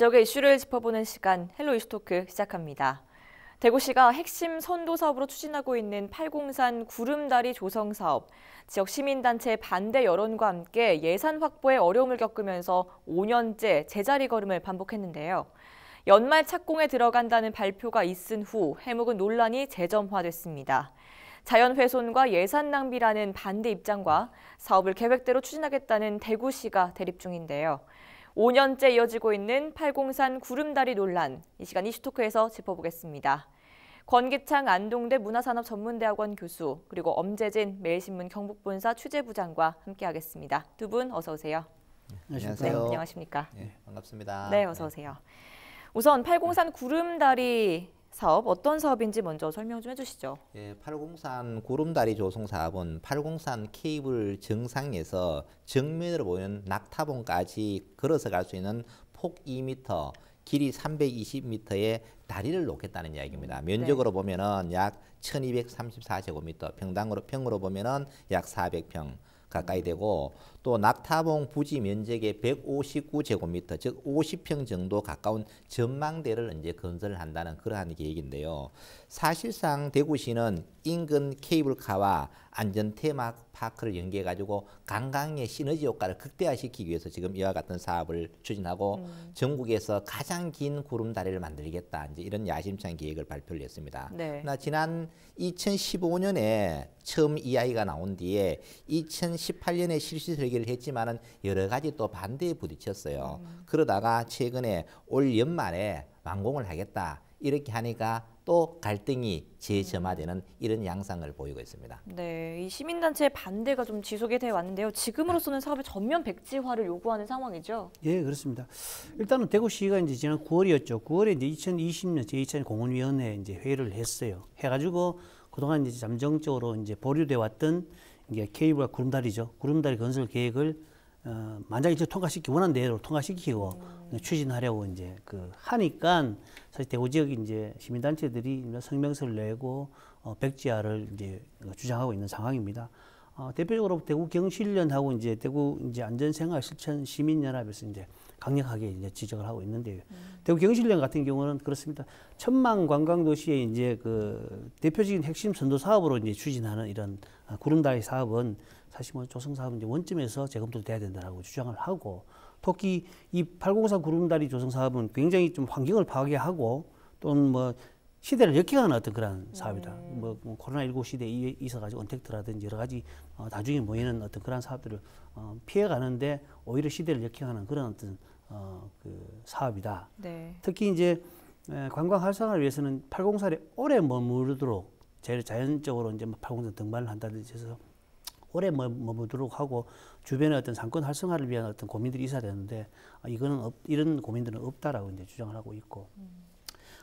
지역의 이슈를 짚어보는 시간 헬로 이슈토크 시작합니다. 대구시가 핵심 선도 사업으로 추진하고 있는 팔공산 구름다리 조성 사업, 지역 시민단체 반대 여론과 함께 예산 확보에 어려움을 겪으면서 5년째 제자리 걸음을 반복했는데요. 연말 착공에 들어간다는 발표가 있은 후 해묵은 논란이 재점화됐습니다. 자연훼손과 예산 낭비라는 반대 입장과 사업을 계획대로 추진하겠다는 대구시가 대립 중인데요. 5년째 이어지고 있는 803 구름다리 논란, 이 시간 이슈토크에서 짚어보겠습니다. 권기창 안동대 문화산업전문대학원 교수, 그리고 엄재진 매일신문 경북본사 취재부장과 함께하겠습니다. 두 분 어서 오세요. 안녕하세요. 네, 안녕하십니까. 네, 반갑습니다. 네, 어서 오세요. 우선 803 구름다리 사업 어떤 사업인지 먼저 설명 좀 해주시죠. 예, 803 구름다리 조성 사업은 803 케이블 정상에서 정면으로 보이는 낙타봉까지 걸어서 갈 수 있는 폭 2m, 길이 320m의 다리를 놓겠다는 이야기입니다. 음, 면적으로 네. 보면은 약 1,234제곱미터, 평당으로 평으로 보면은 약 400평 가까이 되고 또 낙타봉 부지 면적의 159제곱미터 즉 50평 정도 가까운 전망대를 이제 건설한다는 을 그러한 계획인데요. 사실상 대구시는 인근 케이블카와 안전 테마파크를 연계해 가지고 관광의 시너지 효과를 극대화시키기 위해서 지금 이와 같은 사업을 추진하고 음. 전국에서 가장 긴 구름 다리를 만들겠다 이제 이런 야심찬 계획을 발표를 했습니다. 네. 그러나 지난 2015년에 처음 이 아이가 나온 뒤에 2018년에 실시설이 얘기를 했지만은 여러 가지 또 반대에 부딪혔어요. 음. 그러다가 최근에 올 연말에 완공을 하겠다 이렇게 하니까 또 갈등이 재점화되는 음. 이런 양상을 보이고 있습니다. 네, 이 시민단체의 반대가 좀 지속이 되 왔는데요. 지금으로서는 사업의 전면 백지화를 요구하는 상황이죠. 예, 그렇습니다. 일단은 대구시가 이제 지난 9월이었죠. 9월에 이제 2020년 제2차 공원위원회 이제 회의를 했어요. 해가지고 그동안 이제 잠정적으로 이제 보류돼 왔던 이제 케이블과 구름다리죠. 구름다리 건설 계획을 어, 만장일치 통과시키기 원한 대로 통과시키고 음. 추진하려고 이제 그 하니까 사실 대구 지역 이제 시민단체들이 성명서를 내고 어, 백지화를 이제 주장하고 있는 상황입니다. 어, 대표적으로 대구 경실련하고 이제 대구 이제 안전생활 실천 시민연합에서 이제 강력하게 이제 지적을 하고 있는데요. 음. 대구 경실련 같은 경우는 그렇습니다. 천만 관광 도시의 이제 그 대표적인 핵심 선도 사업으로 이제 추진하는 이런 아, 구름다리 사업은 사실 뭐 조성 사업 이제 원점에서 재검토돼야 된다라고 주장을 하고 특히 이팔공4 구름다리 조성 사업은 굉장히 좀 환경을 파괴하고 또는 뭐 시대를 역행하는 어떤 그런 네. 사업이다. 뭐, 뭐 코로나19 시대에 있어가지고 언택트라든지 여러 가지 어, 나중에 모이는 어떤 그런 사업들을 어, 피해가는데 오히려 시대를 역행하는 그런 어떤 어, 그 사업이다. 네. 특히 이제 관광 활성화를 위해서는 팔공산에 오래 머무르도록 제일 자연적으로 이제 뭐 팔공산 등반을 한다든지 해서 오래 머무르도록 하고 주변의 어떤 상권 활성화를 위한 어떤 고민들이 있어야 되는데 아, 이거는 없, 이런 고민들은 없다라고 이제 주장을 하고 있고. 음.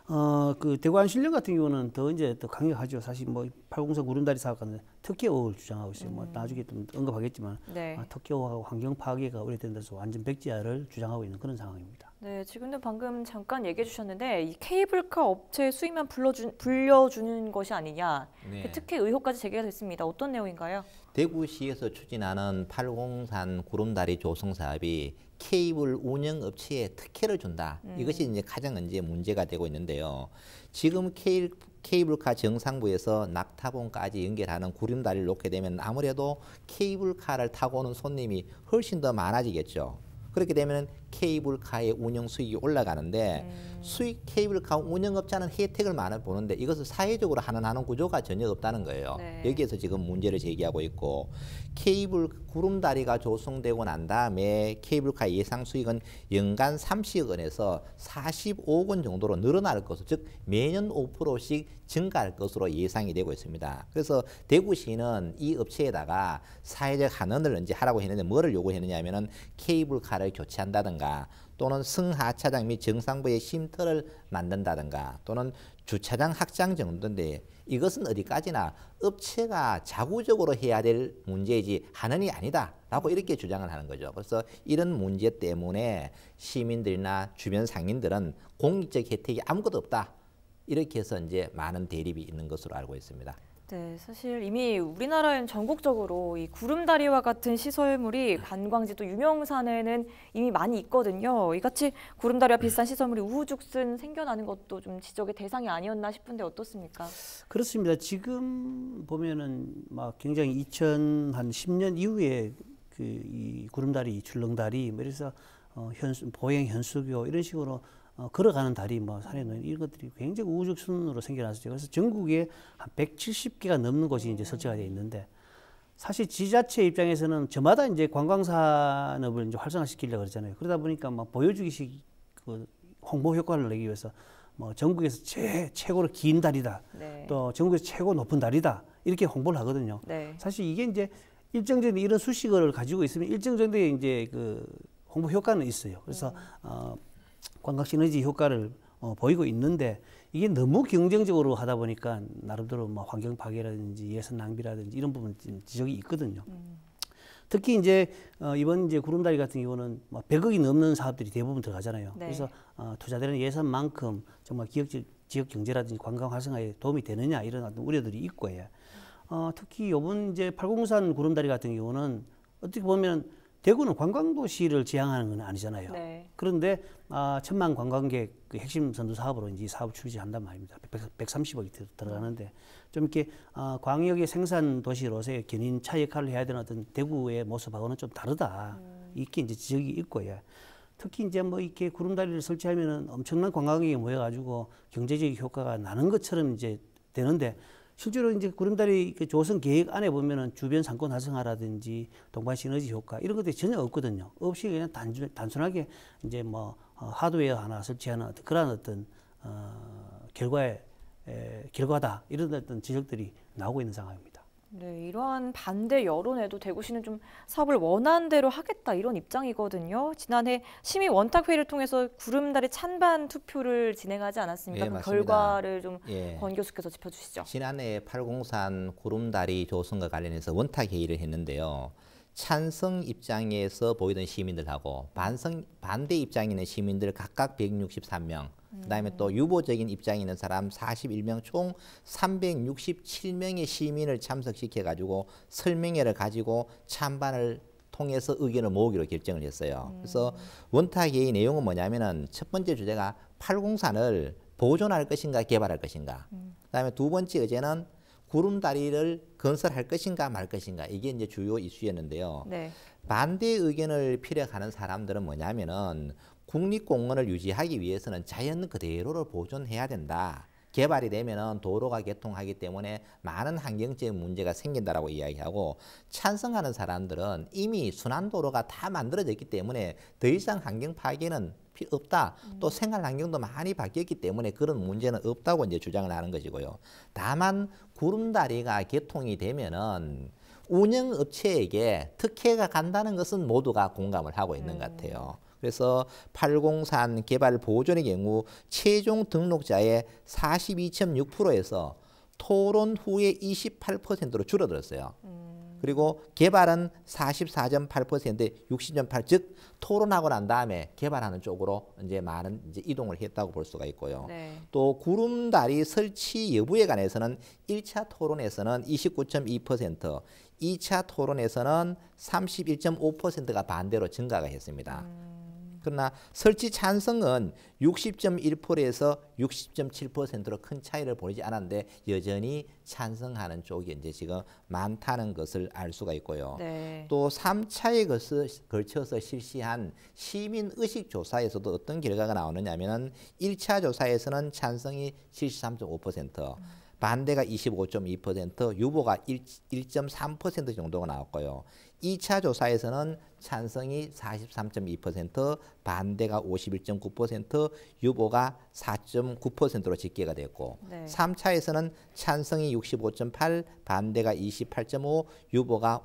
어, 그대관안 신령 같은 경우는 더 이제 더 강력하죠. 사실 뭐 팔공산 구름다리 사업 같은 특혜오를 주장하고 있어요. 뭐 음. 뭐 나중에 좀 언급하겠지만 네. 아, 특혜오하고 환경 파괴가 오래된다서 완전 백지화를 주장하고 있는 그런 상황입니다. 네, 지금도 방금 잠깐 얘기해 주셨는데 이 케이블카 업체 수익만 불러주, 불려주는 것이 아니냐 네. 그 특혜 의혹까지 제기가 됐습니다. 어떤 내용인가요? 대구시에서 추진하는 팔공산 구름다리 조성 사업이 케이블 운영 업체에 특혜를 준다. 음. 이것이 이제 가장 이제 문제가 되고 있는데요. 지금 케이, 케이블카 정상부에서 낙타봉까지 연결하는 구름다리를 놓게 되면 아무래도 케이블카를 타고 오는 손님이 훨씬 더 많아지겠죠. 그렇게 되면 케이블카의 운영 수익이 올라가는데 음. 수익 케이블카 운영업자는 혜택을 많이 보는데 이것을 사회적으로 하는하는 구조가 전혀 없다는 거예요. 네. 여기에서 지금 문제를 제기하고 있고 케이블 구름다리가 조성되고 난 다음에 케이블카 예상 수익은 연간 30억 원에서 45억 원 정도로 늘어날 것으로 즉 매년 5%씩 증가할 것으로 예상이 되고 있습니다. 그래서 대구시는 이 업체에다가 사회적 한원을 이제 하라고 했는데 뭐를 요구했느냐 하면은 케이블카를 교체한다든가 만다든가 또는 승하차장 및 정상부의 쉼터를 만든다든가 또는 주차장 확장 정도인데 이것은 어디까지나 업체가 자구적으로 해야 될 문제이지 하는이 아니다라고 이렇게 주장을 하는 거죠. 그래서 이런 문제 때문에 시민들이나 주변 상인들은 공익적 혜택이 아무것도 없다. 이렇게 해서 이제 많은 대립이 있는 것으로 알고 있습니다. 네, 사실 이미 우리나라엔 전국적으로 이 구름다리와 같은 시설물이 네. 관광지 또 유명산에는 이미 많이 있거든요. 이같이 구름다리와 비슷한 네. 시설물이 우후죽순 생겨나는 것도 좀 지적의 대상이 아니었나 싶은데 어떻습니까? 그렇습니다. 지금 보면은 막 굉장히 2010년 이후에 그 이 구름다리, 출렁다리, 그래서 뭐 어, 현수, 보행 현수교 이런 식으로 어, 걸어가는 다리, 뭐 산에 놓인 이런 것들이 굉장히 우후죽 순으로 생겨났었죠. 그래서 전국에 한 170개가 넘는 곳이 이제 설치가 되어 있는데 사실 지자체 입장에서는 저마다 이제 관광 산업을 이제 활성화시키려고 그러잖아요. 그러다 보니까 막 보여주기식 그 홍보 효과를 내기 위해서 뭐 전국에서 최, 최고로 긴 다리다. 네. 또 전국에서 최고 높은 다리다. 이렇게 홍보를 하거든요. 네. 사실 이게 이제 일정적인 이런 수식어를 가지고 있으면 일정적인 정 이제 그 홍보 효과는 있어요. 그래서 네. 어 관광 시너지 효과를 어, 보이고 있는데 이게 너무 경쟁적으로 하다 보니까 나름대로 뭐 환경 파괴라든지 예산 낭비라든지 이런 부분 지적이 있거든요. 음. 특히 이제 어, 이번 이제 구름다리 같은 경우는 뭐 100억이 넘는 사업들이 대부분 들어가잖아요. 네. 그래서 어, 투자되는 예산만큼 정말 기업 지역 경제라든지 관광 활성화에 도움이 되느냐 이런 어떤 우려들이 있고 요 어, 특히 요번 이제 팔공산 구름다리 같은 경우는 어떻게 보면 대구는 관광도시를 지향하는 건 아니잖아요. 네. 그런데 아, 천만 관광객 그 핵심 선도 사업으로 이제 사업 출시한단 말입니다. 100, 130억이 들어가는데 좀 이렇게 아, 광역의 생산 도시로서의 견인차 역할을 해야 되는 어떤 대구의 모습하고는 좀 다르다. 음. 이게 이제 지적이 있고요. 특히 이제 뭐 이렇게 구름다리를 설치하면은 엄청난 관광객이 모여가지고 경제적 효과가 나는 것처럼 이제 되는데 실제로 이제 구름다리 그 조성 계획 안에 보면은 주변 상권 활성화라든지 동반 시너지 효과 이런 것들이 전혀 없거든요. 없이 그냥 단순, 단순하게 이제 뭐 어, 하드웨어 하나 설치하는 어떤 그런 어떤 어, 결과에 에, 결과다 이런 어떤 지적들이 나오고 있는 상황입니다. 네, 이러한 반대 여론에도 대구시는 좀 사업을 원하는 대로 하겠다 이런 입장이거든요. 지난해 시민 원탁회의를 통해서 구름다리 찬반 투표를 진행하지 않았습니까? 예, 그 결과를 좀권 예. 교수께서 짚어주시죠. 지난해 803 구름다리 조성과 관련해서 원탁회의를 했는데요. 찬성 입장에서 보이던 시민들하고 반성, 반대 입장에 있는 시민들 각각 163명, 그다음에 또 유보적인 입장에 있는 사람 41명 총 367명의 시민을 참석시켜 가지고 설명회를 가지고 찬반을 통해서 의견을 모으기로 결정을 했어요. 음. 그래서 원탁의 내용은 뭐냐면은 첫 번째 주제가 8 0 3을 보존할 것인가 개발할 것인가. 음. 그다음에 두 번째 의제는 구름다리를 건설할 것인가 말 것인가 이게 이제 주요 이슈였는데요. 네. 반대 의견을 피력하는 사람들은 뭐냐면은 국립공원을 유지하기 위해서는 자연 그대로를 보존해야 된다. 개발이 되면 도로가 개통하기 때문에 많은 환경적인 문제가 생긴다라고 이야기하고 찬성하는 사람들은 이미 순환도로가 다 만들어졌기 때문에 더 이상 환경 파괴는 없다. 또 음. 생활 환경도 많이 바뀌었기 때문에 그런 문제는 없다고 이제 주장을 하는 것이고요. 다만 구름다리가 개통이 되면은 운영업체에게 특혜가 간다는 것은 모두가 공감을 하고 있는 것 음. 같아요. 그래서 803 개발 보존의 경우 최종 등록자의 42.6%에서 토론 후에 28%로 줄어들었어요. 음. 그리고 개발은 44.8%에 60.8, 즉 토론하고 난 다음에 개발하는 쪽으로 이제 많은 이제 이동을 했다고 볼 수가 있고요. 네. 또 구름다리 설치 여부에 관해서는 1차 토론에서는 29.2%, 2차 토론에서는 31.5%가 반대로 증가가 했습니다. 음. 그러나 설치 찬성은 60.1%에서 60.7%로 큰 차이를 보이지 않았는데 여전히 찬성하는 쪽이 이제 지금 많다는 것을 알 수가 있고요. 네. 또 3차에 걸쳐서 실시한 시민 의식 조사에서도 어떤 결과가 나오느냐면 1차 조사에서는 찬성이 73.5%, 음. 반대가 25.2%, 유보가 1, 1.3% 정도가 나왔고요. 2차 조사에서는 찬성이 43.2%, 반대가 51.9%, 유보가 4.9%로 집계가 됐고 네. 3차에서는 찬성이 65.8, 반대가 28.5, 유보가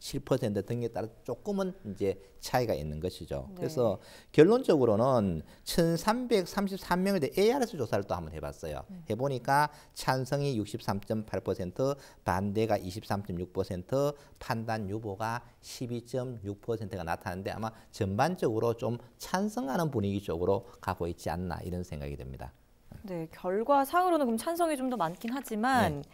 7% 등에 따라 조금은 이제 차이가 있는 것이죠. 네. 그래서 결론적으로는 1,333명에 대해 ARS 조사를 또 한번 해봤어요. 네. 해보니까 찬성이 63.8%, 반대가 23.6%, 판단 유보가 12.6%가 나타나는데 아마 전반적으로 좀 찬성하는 분위기 쪽으로 가고 있지 않나 이런 생각이 듭니다. 네, 결과상으로는 그럼 찬성이 좀 더 많긴 하지만 네.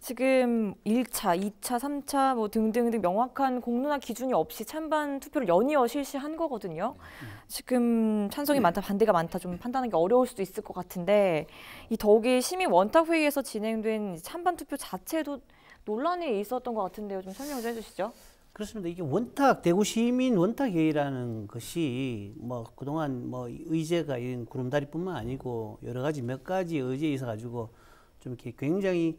지금 1차, 2차, 3차 뭐 등등등 명확한 공론화 기준이 없이 찬반 투표를 연이어 실시한 거거든요. 네. 지금 찬성이 네. 많다, 반대가 많다 좀 판단하기 어려울 수도 있을 것 같은데 이 더욱이 시민 원탁 회의에서 진행된 찬반 투표 자체도 논란이 있었던 것 같은데요. 좀 설명 좀 해주시죠. 그렇습니다. 이게 원탁 대구 시민 원탁 회의라는 것이 뭐 그동안 뭐 의제가 이런 구름다리뿐만 아니고 여러 가지 몇 가지 의제 있어 가지고 좀 이렇게 굉장히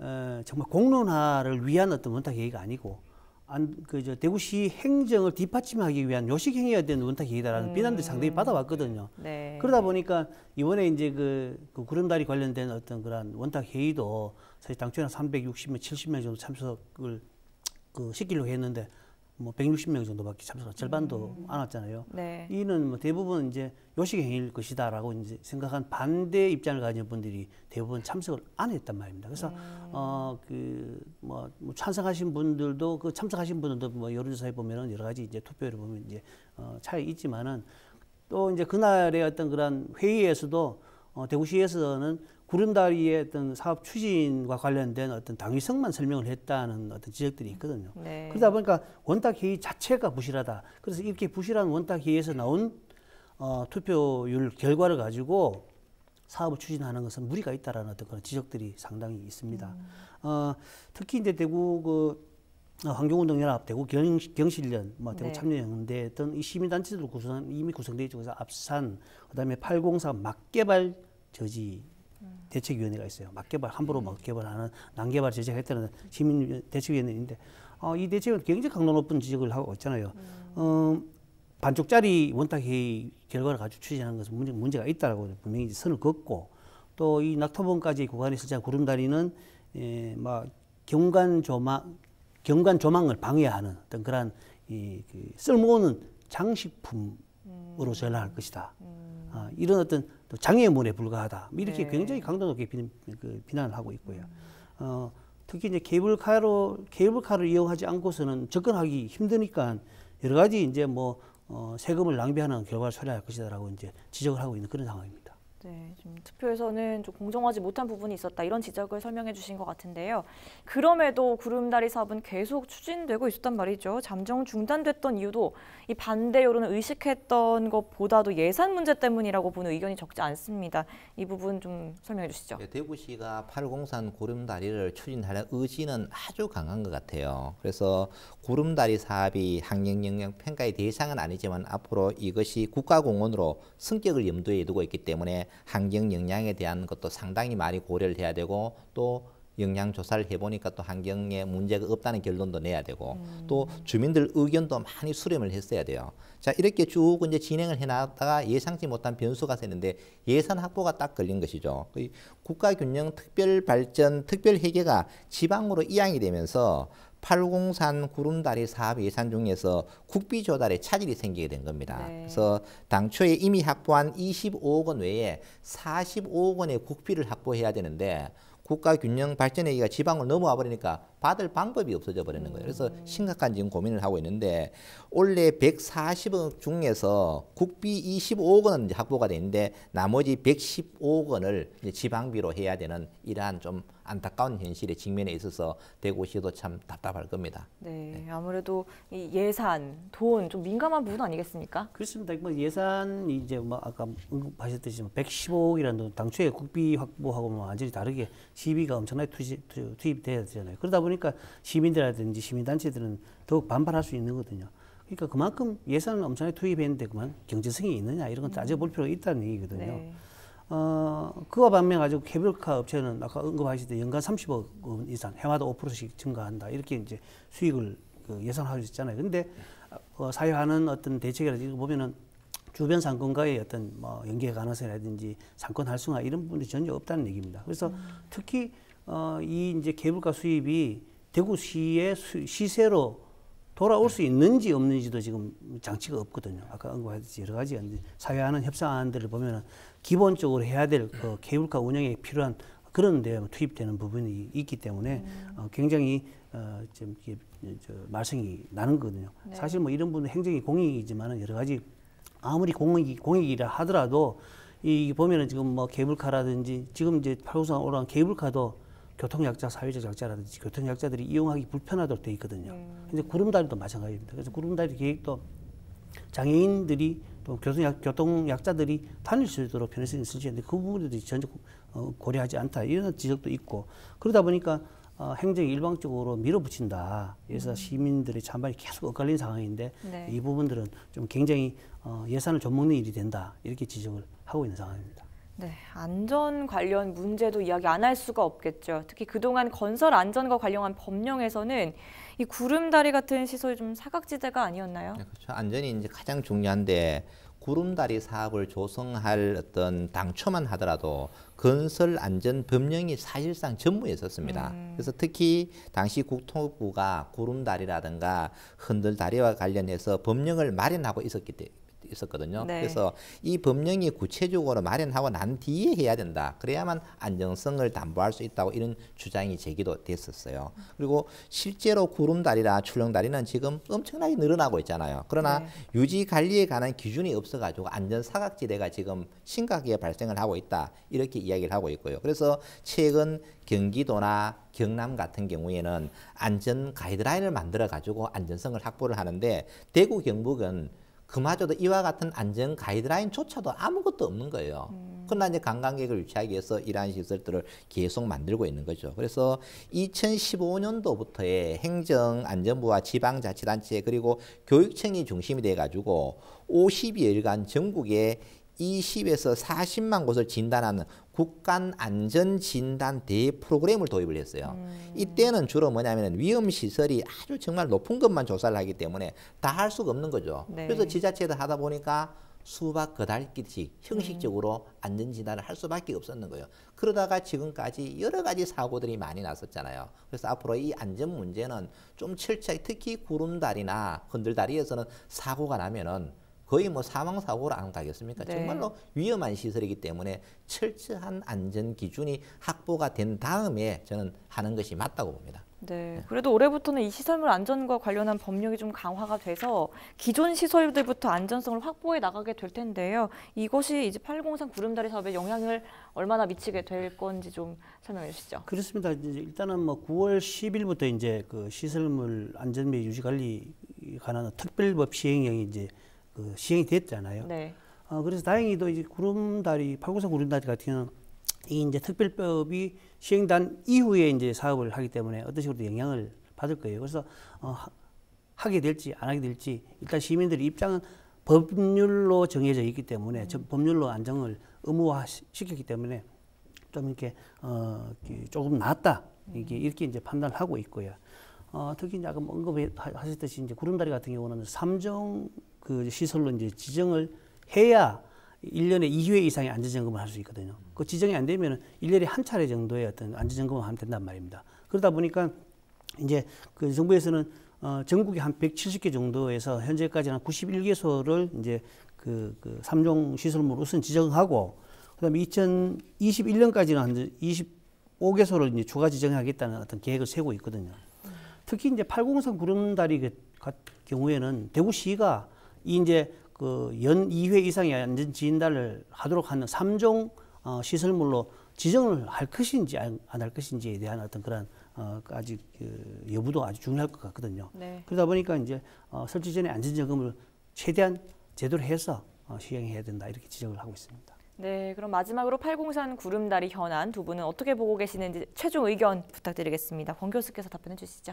어, 정말 공론화를 위한 어떤 원탁 회의가 아니고 안, 그저 대구시 행정을 뒷받침하기 위한 요식행위가 된 원탁 회의다라는 음. 비난도 상당히 음. 받아왔거든요. 네. 그러다 보니까 이번에 이제 그, 그 구름다리 관련된 어떤 그런 원탁 회의도 사실 당초에는 360명, 70명 정도 참석을 그 시키려고 했는데 뭐 160명 정도밖에 참석, 절반도 음. 안 왔잖아요. 네. 이는 뭐 대부분 이제 요식 행위일 것이다라고 이제 생각한 반대 입장을 가진 분들이 대부분 참석을 안 했단 말입니다. 그래서 음. 어그뭐 뭐 찬성하신 뭐 분들도 그 참석하신 분들도 뭐 여론조사에 보면은 여러 가지 이제 투표를 보면 이제 어 차이 있지만은 또 이제 그날의 어떤 그런 회의에서도 어 대구시에서는 구름다리의 어떤 사업 추진과 관련된 어떤 당위성만 설명을 했다는 어떤 지적들이 있거든요. 네. 그러다 보니까 원탁 회의 자체가 부실하다. 그래서 이렇게 부실한 원탁 회의에서 나온 어, 투표율 결과를 가지고 사업을 추진하는 것은 무리가 있다라는 어떤 그런 지적들이 상당히 있습니다. 음. 어, 특히 이제 대구 그 어, 환경운동연합, 대구 경, 경실련, 뭐 대구 네. 참여연대 등 시민단체들 구성 이미 구성돼 있죠. 그래서 압산, 그다음에 804 막개발 저지 대책위원회가 있어요. 막개발 함부로 막개발하는 음. 난개발 제재했다는 시민 대책위원회인데 어, 이 대책은 굉장히 강도 높은 지적을 하고 있잖아요. 음. 어, 반쪽짜리 원탁회의 결과를 가지고 추진하는 것은 문제, 문제가 있다라고 분명히 선을 긋고 또 이 낙타봉까지 구간에 있을 구름다리는 예, 막 경관 조망 경관 조망을 방해하는 어떤 그러한 이그 쓸모없는 장식품 으로 음. 전환할 것이다. 음. 아, 이런 어떤 장애물에 불과하다. 뭐 이렇게 네. 굉장히 강도 높게 비, 그 난을 하고 있고요. 음. 어, 특히 이제 케이블카로 케이블카를 이용하지 않고서는 접근하기 힘드니까 여러 가지 이제 뭐 어, 세금을 낭비하는 결과를 초래할 것이다라고 이제 지적을 하고 있는 그런 상황입니다. 네, 좀 투표에서는 좀 공정하지 못한 부분이 있었다 이런 지적을 설명해 주신 것 같은데요. 그럼에도 구름다리 사업은 계속 추진되고 있었단 말이죠. 잠정 중단됐던 이유도 이 반대 여론을 의식했던 것보다도 예산 문제 때문이라고 보는 의견이 적지 않습니다. 이 부분 좀 설명해 주시죠. 네, 대구시가 팔공산 구름다리를 추진하는 의지는 아주 강한 것 같아요. 그래서 구름다리 사업이 학력영역 평가의 대상은 아니지만 앞으로 이것이 국가공원으로 승격을 염두에 두고 있기 때문에 환경 영향에 대한 것도 상당히 많이 고려를 해야 되고 또 영향 조사를 해보니까 또 환경에 문제가 없다는 결론도 내야 되고 음. 또 주민들 의견도 많이 수렴을 했어야 돼요. 자 이렇게 쭉 이제 진행을 해나가다가 예상치 못한 변수가 생는데 예산 확보가 딱 걸린 것이죠. 국가균형 특별발전 특별회계가 지방으로 이양이 되면서 팔공산 구름다리 사업 예산 중에서 국비 조달에 차질이 생기게 된 겁니다. 네. 그래서 당초에 이미 확보한 25억 원 외에 45억 원의 국비를 확보해야 되는데 국가균형발전 얘기가 지방으 넘어와 버리니까 받을 방법이 없어져 버리는 거예요. 그래서 음. 심각한 지금 고민을 하고 있는데 올해 140억 중에서 국비 25억 원은 이제 확보가 되는데 나머지 115억 원을 지방비로 해야 되는 이러한 좀 안타까운 현실에 직면에 있어서 대구시도 참 답답할 겁니다. 네, 네. 아무래도 이 예산, 돈 좀 민감한 부분 아니겠습니까? 그렇습니다. 뭐 예산 이제 뭐 아까 언급하셨듯이 115억이라는 돈 당초에 국비 확보하고 뭐 완전히 다르게 시비가 엄청나게 투지, 투, 투입돼야 되잖아요. 그러다 보니까 시민들이라든지 시민단체들은 더욱 반발할 수 있는 거거든요. 그러니까 그만큼 예산을 엄청나게 투입했는데 그만 경제성이 있느냐 이런 건 음. 따져볼 필요가 있다는 얘기거든요. 네. 어, 그와 반면 가지고 케이블카 업체는 아까 언급하셨듯이 연간 30억 원 이상, 해마다 5%씩 증가한다. 이렇게 이제 수익을 그 예상하고 있잖아요. 근데 어, 사회하는 어떤 대책이라든지 보면은 주변 상권과의 어떤 뭐 연계 가능성이라든지 상권 활성화 이런 부분이 전혀 없다는 얘기입니다. 그래서 음. 특히 어, 이 이제 케이블카 수입이 대구시의 수, 시세로 돌아올 수 있는지 없는지도 지금 장치가 없거든요. 아까 언급했듯이 여러 가지 사회하는 협상안들을 보면 은 기본적으로 해야 될그 케이블카 어, 운영에 필요한 그런 데 투입되는 부분이 있기 때문에 음. 어, 굉장히 어, 좀 이게 저 말썽이 나는 거거든요. 네. 사실 뭐 이런 부분은 행정이 공익이지만 여러 가지 아무리 공익, 공익이라 하더라도 이 보면은 지금 뭐 케이블카라든지 지금 이제 팔구선 올라온 케이블카도 교통약자, 사회적 약자라든지 교통약자들이 이용하기 불편하도록 돼 있거든요. 음. 이제 구름다리도 마찬가지입니다. 그래서 구름다리 계획도 장애인들이 또 교통약, 교통약자들이 다닐 수 있도록 편의성이 있을치했는데그 부분들이 전혀 어, 고려하지 않다 이런 지적도 있고 그러다 보니까 어, 행정이 일방적으로 밀어붙인다. 그래서 음. 시민들의 찬반이 계속 엇갈린 상황인데 네. 이 부분들은 좀 굉장히 어, 예산을 좀 먹는 일이 된다 이렇게 지적을 하고 있는 상황입니다. 네, 안전 관련 문제도 이야기 안 할 수가 없겠죠. 특히 그동안 건설 안전과 관련한 법령에서는 이 구름다리 같은 시설이 좀 사각지대가 아니었나요? 네, 그렇죠. 안전이 이제 가장 중요한데 구름다리 사업을 조성할 어떤 당초만 하더라도 건설 안전 법령이 사실상 전무에 있었습니다. 음. 그래서 특히 당시 국토부가 구름다리라든가 흔들다리와 관련해서 법령을 마련하고 있었기 때문에 있었거든요. 네. 그래서 이 법령이 구체적으로 마련하고 난 뒤에 해야 된다. 그래야만 안정성을 담보할 수 있다고 이런 주장이 제기도 됐었어요. 그리고 실제로 구름다리나 출렁다리는 지금 엄청나게 늘어나고 있잖아요. 그러나 네. 유지 관리에 관한 기준이 없어가지고 안전 사각지대가 지금 심각하게 발생을 하고 있다. 이렇게 이야기를 하고 있고요. 그래서 최근 경기도나 경남 같은 경우에는 안전 가이드라인을 만들어 가지고 안전성을 확보를 하는데 대구 경북은 그마저도 이와 같은 안전 가이드라인조차도 아무것도 없는 거예요. 음. 그러나 이제 관광객을 유치하기 위해서 이러한 시설들을 계속 만들고 있는 거죠. 그래서 2015년도부터의 행정안전부와 지방자치단체 그리고 교육청이 중심이 돼가지고 52일간 전국에 20에서 40만 곳을 진단하는 국간안전진단 대프로그램을 도입을 했어요. 음. 이때는 주로 뭐냐면 위험시설이 아주 정말 높은 것만 조사를 하기 때문에 다 할 수가 없는 거죠. 네. 그래서 지자체에서 하다 보니까 수박 거달기식 형식적으로 음. 안전진단을 할 수밖에 없었는 거예요. 그러다가 지금까지 여러 가지 사고들이 많이 났었잖아요. 그래서 앞으로 이 안전 문제는 좀 철저히 특히 구름다리나 흔들다리에서는 사고가 나면은 거의 뭐 사망 사고로 안 가겠습니까? 네. 정말로 위험한 시설이기 때문에 철저한 안전 기준이 확보가 된 다음에 저는 하는 것이 맞다고 봅니다. 네. 네, 그래도 올해부터는 이 시설물 안전과 관련한 법령이 좀 강화가 돼서 기존 시설들부터 안전성을 확보해 나가게 될 텐데요. 이것이 이제 803 구름다리 사업에 영향을 얼마나 미치게 될 건지 좀 설명해 주시죠. 그렇습니다. 이제 일단은 뭐 9월 10일부터 이제 그 시설물 안전비 유지 관리 관한 특별법 시행령이 이제 그 시행이 됐잖아요. 네. 어, 그래서 다행히도 이제 구름다리, 팔구사 구름다리 같은 경우는 이 이제 특별법이 시행단 이후에 이제 사업을 하기 때문에 어떤 식으로 영향을 받을 거예요. 그래서 어, 하게 될지 안 하게 될지 일단 시민들의 입장은 법률로 정해져 있기 때문에 음. 법률로 안정을 의무화 시켰기 때문에 좀 이렇게 어, 조금 낫다 이게 음. 이렇게 이제 판단을 하고 있고요. 어, 특히 이제 아까 언급하셨듯이 이제 구름다리 같은 경우는 삼정 그 시설로 이제 지정을 해야 일년에이 회 이상의 안전점검을 할 수 있거든요. 그 지정이 안 되면 일년에한 차례 정도의 어떤 안전점검을 하면 된단 말입니다. 그러다 보니까 이제 그 정부에서는 어, 전국에 한 170개 정도에서 현재까지는 91개소를 이제 그, 그 3종 시설물 우선 지정하고 그다음에 2021년까지는 한 25개소를 이제 추가 지정하겠다는 어떤 계획을 세고 있거든요. 특히 이제 803 구름다리 같은 경우에는 대구시가 이 이제 그 연 2회 이상의 안전 진단을 하도록 하는 3종 어, 시설물로 지정을 할 것인지 안 할 것인지에 대한 어떤 그런 어, 그 아직 그 여부도 아주 중요할 것 같거든요. 네. 그러다 보니까 이제 어, 설치 전에 안전점검을 최대한 제대로 해서 어, 시행해야 된다 이렇게 지적을 하고 있습니다. 네, 그럼 마지막으로 803 구름다리 현안 두 분은 어떻게 보고 계시는지 최종 의견 부탁드리겠습니다. 권 교수께서 답변해 주시죠.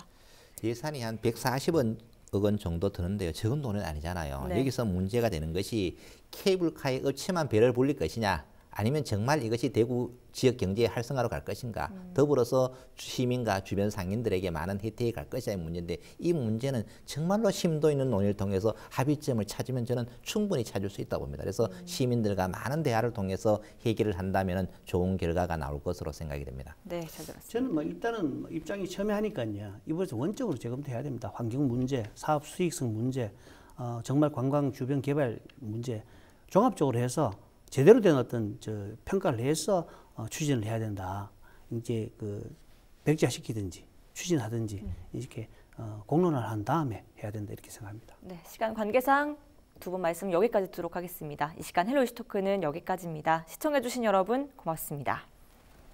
예산이 한 140원 억원 정도 드는데요. 적은 돈은 아니잖아요. 네. 여기서 문제가 되는 것이 케이블카의 업체만 배를 불릴 것이냐 아니면 정말 이것이 대구 지역 경제의 활성화로 갈 것인가 음. 더불어서 시민과 주변 상인들에게 많은 혜택이 갈 것이냐의 문제인데 이 문제는 정말로 심도 있는 논의를 통해서 합의점을 찾으면 저는 충분히 찾을 수 있다고 봅니다. 그래서 음. 시민들과 많은 대화를 통해서 해결을 한다면 좋은 결과가 나올 것으로 생각이 됩니다. 네, 잘 들었습니다. 저는 뭐 일단은 뭐 입장이 처음에 하니까요. 이번에서 원적으로 재검토해야 됩니다. 환경 문제, 사업 수익성 문제, 어, 정말 관광 주변 개발 문제 종합적으로 해서 제대로 된 어떤 저 평가를 해서 어, 추진을 해야 된다. 이제 그 백지화시키든지 추진하든지 음. 이렇게 어, 공론화한 다음에 해야 된다 이렇게 생각합니다. 네, 시간 관계상 두 분 말씀 여기까지 듣도록 하겠습니다. 이 시간 헬로 이슈 토크는 여기까지입니다. 시청해주신 여러분 고맙습니다.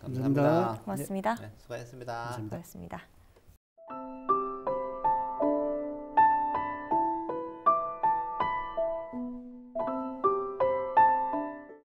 감사합니다. 고맙습니다. 네, 네, 수고하셨습니다. 감사합니다. 수고하셨습니다.